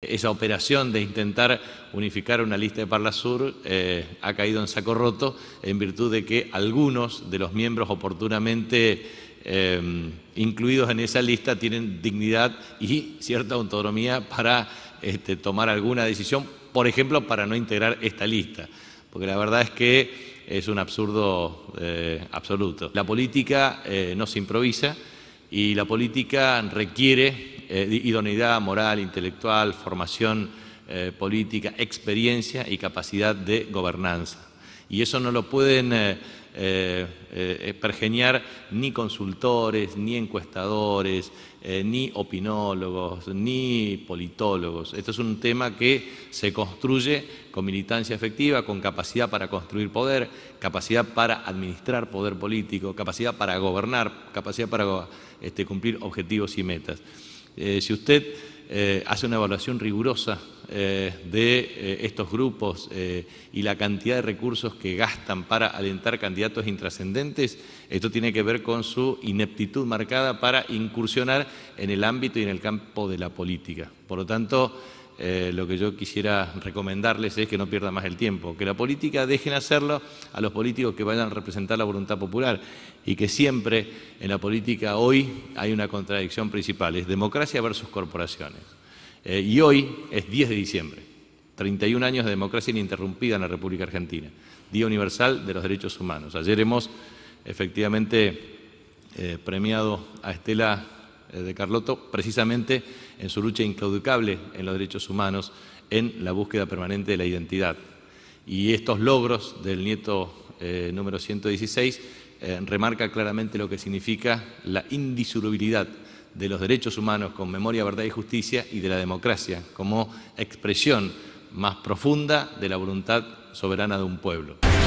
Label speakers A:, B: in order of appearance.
A: Esa operación de intentar unificar una lista de Parla Sur eh, ha caído en saco roto en virtud de que algunos de los miembros oportunamente eh, incluidos en esa lista tienen dignidad y cierta autonomía para este, tomar alguna decisión, por ejemplo, para no integrar esta lista. Porque la verdad es que es un absurdo eh, absoluto. La política no se improvisa y la política requiere eh, idoneidad moral, intelectual, formación eh, política, experiencia y capacidad de gobernanza. Y eso no lo pueden eh, eh pergeñar ni consultores, ni encuestadores, ni opinólogos, ni politólogos. Esto es un tema que se construye con militancia efectiva, con capacidad para construir poder, capacidad para administrar poder político, capacidad para gobernar, capacidad para este, cumplir objetivos y metas. Eh, si usted eh, hace una evaluación rigurosa eh, de estos grupos y la cantidad de recursos que gastan para alentar candidatos intrascendentes, esto tiene que ver con su ineptitud marcada para incursionar en el ámbito y en el campo de la política. Por lo tanto, eh, lo que yo quisiera recomendarles es que no pierdan más el tiempo, que la política dejen hacerlo a los políticos que vayan a representar la voluntad popular y que siempre en la política hoy hay una contradicción principal, es democracia versus corporaciones. Eh, y hoy es 10 de diciembre, 31 años de democracia ininterrumpida en la República Argentina, Día Universal de los Derechos Humanos. Ayer hemos efectivamente eh, premiado a Estela eh, de Carlotto, precisamente en su lucha incauducable en los derechos humanos, en la búsqueda permanente de la identidad. Y estos logros del nieto eh, número 116 eh, remarca claramente lo que significa la indisolubilidad de los derechos humanos con memoria, verdad y justicia y de la democracia como expresión más profunda de la voluntad soberana de un pueblo.